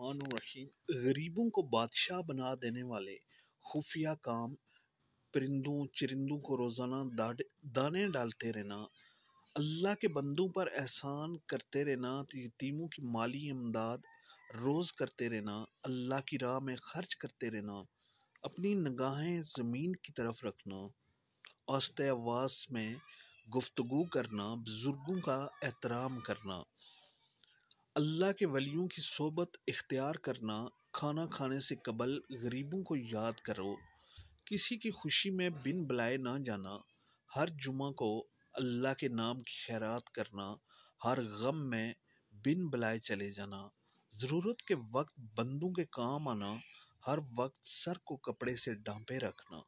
रहीम गरीबों को बादशाह बना देने वाले खुफिया काम परिंदों चरिंदों को रोज़ाना दाने डालते रहना अल्लाह के बंदों पर एहसान करते रहना यतीमों की माली इमदाद रोज़ करते रहना अल्लाह की राह में खर्च करते रहना अपनी नगाहें ज़मीन की तरफ रखना आस्ते आवास में गुफ्तगु करना बुज़ुर्गों का एहतराम करना अल्लाह के वलियों की सोबत इख्तियार करना खाना खाने से कबल गरीबों को याद करो किसी की खुशी में बिन बुलाए ना जाना हर जुमा को अल्लाह के नाम की खैरात करना हर गम में बिन बुलाए चले जाना ज़रूरत के वक्त बंदों के काम आना हर वक्त सर को कपड़े से ढांपे रखना